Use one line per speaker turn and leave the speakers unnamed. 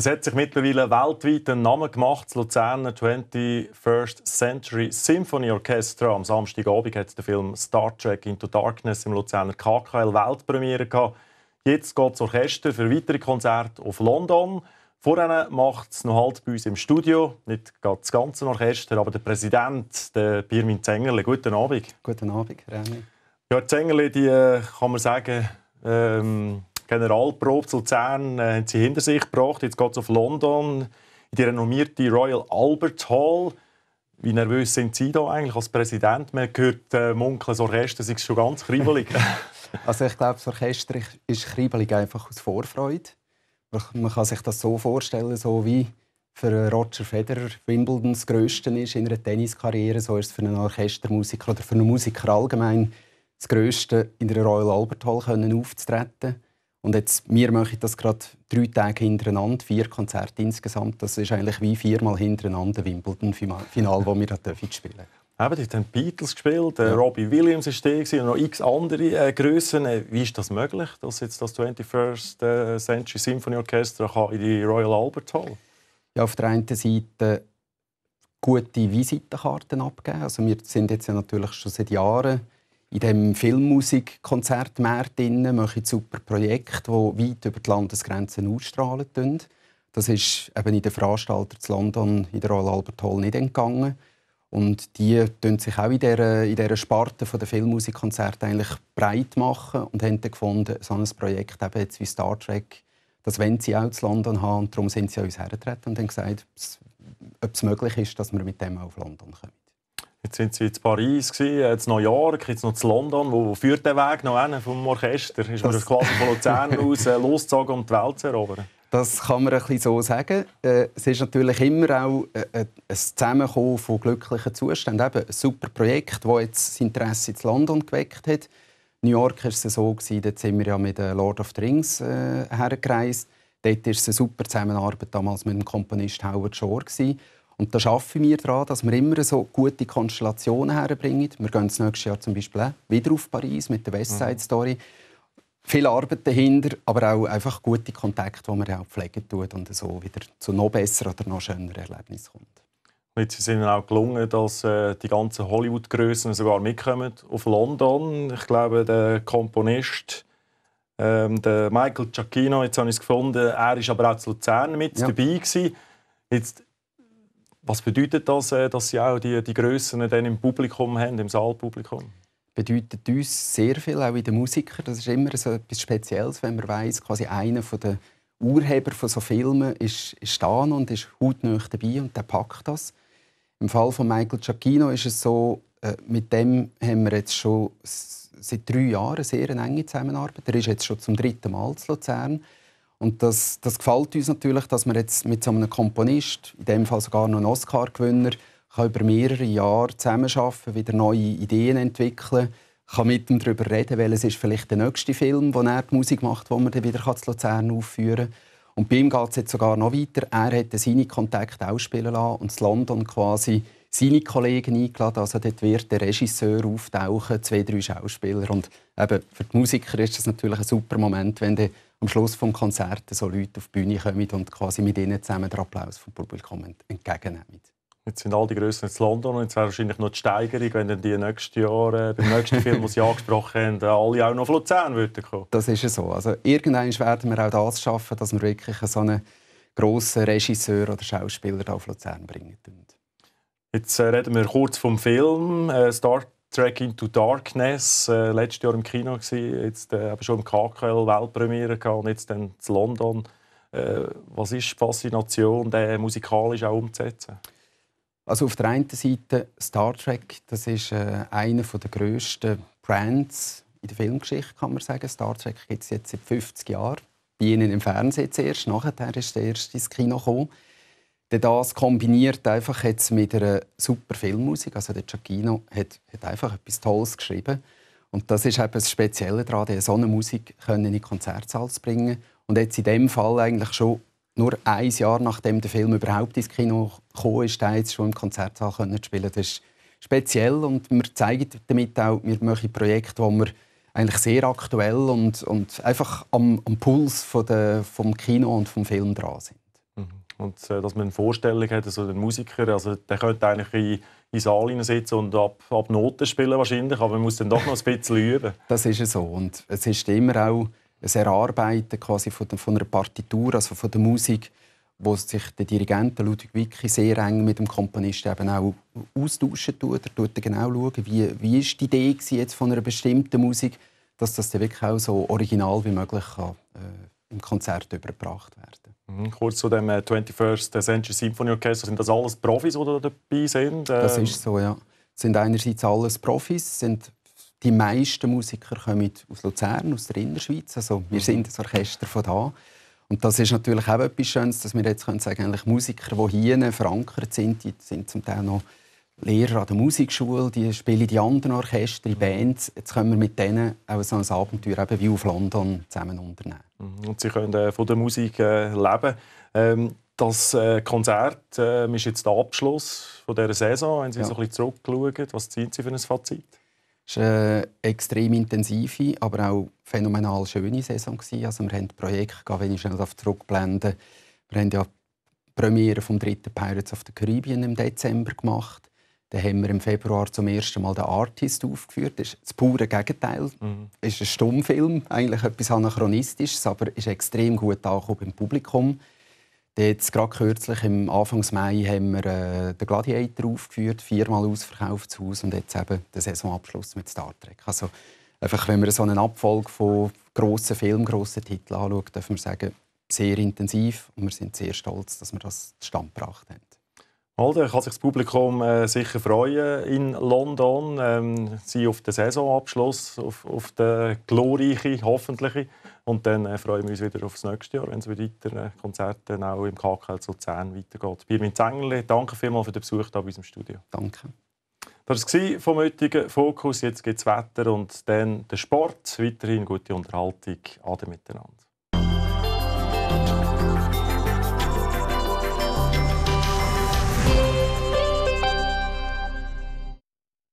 Es hat sich mittlerweile weltweit einen Namen gemacht. Das Luzerner 21st Century Symphony Orchestra. Am Samstagabend hat den Film Star Trek Into Darkness im Luzerner KKL Weltpremiere gehabt. Jetzt geht das Orchester für weitere Konzerte auf London. Vorher macht es noch halt bei uns im Studio. Nicht das ganze Orchester, aber der Präsident, der Birmin Zengerle. Guten Abend. Guten Abend, René. Ja, Zengerle, die äh, kann man sagen, ähm, Generalprobe zu Luzern äh, haben sie hinter sich gebracht. Jetzt geht es auf London, in die renommierte Royal Albert Hall. Wie nervös sind Sie da eigentlich als Präsident? Man hört äh, munkeln, das Orchester ist schon
ganz kribbelig. also ich glaube, das Orchester ist kribbelig einfach aus Vorfreude. Man kann sich das so vorstellen, so wie für Roger Federer Wimbledon das Größte ist in einer Tenniskarriere, so ist es für einen Orchestermusiker oder für einen Musiker allgemein das Größte in der Royal Albert Hall können aufzutreten. Und jetzt, wir machen das gerade drei Tage hintereinander, vier Konzerte insgesamt. Das ist eigentlich wie viermal hintereinander Wimbledon-Final, wo wir da spielen dürfen. Eben, haben die Beatles
gespielt, äh, ja. Robbie Williams war da und noch x andere äh, Grössen. Äh, wie ist das möglich, dass jetzt das 21st äh, Century Symphony Orchestra in die Royal Albert Hall
Ja, auf der einen Seite gute Visitenkarten abgeben. Also wir sind jetzt ja natürlich schon seit Jahren in dem mache ich super Projekte, die weit über die Landesgrenzen ausstrahlen. Das ist eben in den Veranstaltern zu London, in der Royal Albert Hall, nicht entgangen. Und die tun sich auch in dieser, in dieser Sparte der Filmmusikkonzerte eigentlich breit machen und haben dann gefunden, so ein Projekt eben jetzt wie Star Trek, das wollen sie auch zu London haben. Und darum sind sie an uns hergetreten und haben gesagt, ob es möglich ist, dass wir mit dem auch auf London kommen. Jetzt sind sie in
Paris, äh, jetzt New York, jetzt noch zu London. Wo, führt der Weg noch hin vom Orchester? Ist man das Klasse von Luzern aus äh, losgezogen, um die Welt zu erobern?
Das kann man ein bisschen so sagen. Äh, es ist natürlich immer auch ein Zusammenkommen von glücklichen Zuständen. Eben ein super Projekt, das jetzt das Interesse in London geweckt hat. In New York war es so, dort sind wir ja mit «Lord of the Rings» hergereist. Dort war es eine super Zusammenarbeit damals mit dem Komponist Howard Shore. Und da arbeiten wir daran, dass wir immer so gute Konstellationen herbringen. Wir gehen das nächste Jahr zum Beispiel wieder auf Paris mit der Westside mhm. Story. Viel Arbeit dahinter, aber auch einfach gute Kontakte, die man auch pflegen tut und so wieder zu noch besseren oder noch schöneren Erlebnissen kommt.
Jetzt ist es ihnen auch gelungen, dass äh, die ganzen Hollywood-Größen sogar mitkommen auf London. Ich glaube, der Komponist ähm, der Michael Giacchino, jetzt habe ich es gefunden, er war aber auch zu Luzern mit ja. dabei. Gewesen. Jetzt was bedeutet das, äh, dass Sie auch die, die Grössen dann im Publikum haben, im
Saalpublikum? bedeutet uns sehr viel, auch in den Musikern. Das ist immer so etwas Spezielles, wenn man weiss, quasi einer von den Urheber von so Filmen ist, ist da und ist hautnah dabei und der packt das. Im Fall von Michael Giacchino ist es so, äh, mit dem haben wir jetzt schon seit drei Jahren eine sehr enge Zusammenarbeit. Er ist jetzt schon zum dritten Mal zu Luzern. Und das, das gefällt uns natürlich, dass wir jetzt mit so einem Komponist, in dem Fall sogar noch einen Oscar-Gewinner, über mehrere Jahre zusammenarbeiten, wieder neue Ideen entwickeln, kann mit ihm darüber reden, weil es ist vielleicht der nächste Film, wo er die Musik macht, wo man dann wieder zu Luzern aufführen kann. Und bei ihm geht es jetzt sogar noch weiter. Er hat seine Kontakte ausspielen lassen und in London quasi seine Kollegen eingeladen. Also dort wird der Regisseur auftauchen, zwei, drei Schauspieler. Und eben für die Musiker ist das natürlich ein super Moment, wenn der am Schluss des Konzerts so Leute auf die Bühne kommen und quasi mit ihnen zusammen den Applaus vom Publikum entgegennehmen.
Jetzt sind all die Größen in London und jetzt wäre wahrscheinlich noch die Steigerung, wenn dann die nächsten
Jahre, äh, beim nächsten Film, den Sie angesprochen haben, äh, alle auch noch auf Luzern würden kommen. Das ist ja so. Also, irgendwann werden wir auch das schaffen, dass wir wirklich so einen grossen Regisseur oder Schauspieler auf Luzern bringen.
Jetzt äh, reden wir kurz vom Film. Äh, Start Track into Darkness, äh, letztes Jahr im Kino gewesen, jetzt äh, schon im KQL Weltpremiere gehabt und jetzt dann zu London. Äh, was ist die Faszination, den musikalisch
auch umzusetzen? Also auf der einen Seite Star Trek, das ist äh, einer der grössten Brands in der Filmgeschichte, kann man sagen. Star Trek gibt es jetzt seit 50 Jahren. Bei ihnen im Fernsehen zuerst, nachher ist der erste ins Kino gekommen. Denn das kombiniert einfach jetzt mit einer super Filmmusik. Also der Giacchino hat, hat einfach etwas Tolles geschrieben. Und das ist eben das Spezielle daran, so eine Musik in den Konzertsaal zu bringen. Und jetzt in dem Fall eigentlich schon nur ein Jahr nachdem der Film überhaupt ins Kino kam, ist, jetzt schon im Konzertsaal können spielen. Das ist speziell und wir zeigen damit auch, wir machen Projekte, wo wir eigentlich sehr aktuell und, und einfach am, am Puls von der, vom Kino und vom Film dran sind.
Und äh, dass man eine Vorstellung hat, also den Musiker, also der könnte eigentlich in, in Saal sitzen und ab, ab Noten spielen wahrscheinlich, aber man muss dann doch noch ein bisschen
üben. Das ist so und es ist immer auch ein Erarbeiten quasi von, der, von einer Partitur, also von der Musik, wo sich der Dirigent Ludwig Wicki sehr eng mit dem Komponisten eben auch austauschen tut. Er schaut genau, schauen, wie, wie ist die Idee jetzt von einer bestimmten Musik, dass das dann wirklich auch so original wie möglich kann, äh, im Konzert überbracht werden
Mhm. Kurz zu dem 21st äh, äh, Century Symphony Orchestra, sind das alles Profis, die da dabei sind? Das ähm, ist
so, ja. Es sind einerseits alles Profis, sind die meisten Musiker kommen aus Luzern, aus der Innerschweiz. Also wir mhm. sind das Orchester von da. Und das ist natürlich auch etwas Schönes, dass wir jetzt können sagen, eigentlich Musiker, die hier verankert sind, die sind zum Teil noch Lehrer an der Musikschule, die spielen die anderen Orchester, die mhm. Bands. Jetzt können wir mit denen auch so ein Abenteuer eben wie auf London zusammen unternehmen.
Mhm. Und sie können äh, von der Musik äh, leben. Ähm, das äh, Konzert ähm, ist jetzt der Abschluss dieser Saison. Wenn Sie ja. so ein bisschen zurückschauen, was ziehen Sie für ein Fazit?
Es war eine extrem intensive, aber auch phänomenal schöne Saison. Also wir haben Projekt, wenn ich schnell zurückblende, wir haben ja die Premiere vom dritten Pirates of the Caribbean im Dezember gemacht. Dann haben wir im Februar zum ersten Mal den Artist aufgeführt. Das ist das pure Gegenteil. Mhm. Es ist ein Stummfilm, eigentlich etwas Anachronistisches, aber ist extrem gut angekommen im Publikum. Jetzt gerade kürzlich, im Anfang Mai, haben wir äh, den Gladiator aufgeführt, viermal ausverkauft zu Hause und jetzt eben den Saisonabschluss mit Star Trek. Also einfach, wenn man so eine Abfolge von grossen Filmen, grossen Titeln anschaut, dürfen wir sagen, sehr intensiv und wir sind sehr stolz, dass wir das zustande gebracht haben.
Holden kann sich das Publikum äh, sicher freuen in London. Ähm, sie auf den Saisonabschluss, auf, auf den glorreichen, hoffentlichen. Und dann äh, freuen wir uns wieder auf das nächste Jahr, wenn es mit weiteren äh, Konzerten auch im KKL zu 10 weitergeht. Birmin Zengerle, danke vielmals für den Besuch hier bei uns im Studio. Danke. Das war vom heutigen Fokus. Jetzt geht es Wetter und dann den Sport. Weiterhin gute Unterhaltung. Ade miteinander.